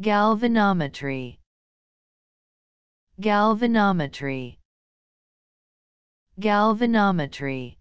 Galvanometry Galvanometry Galvanometry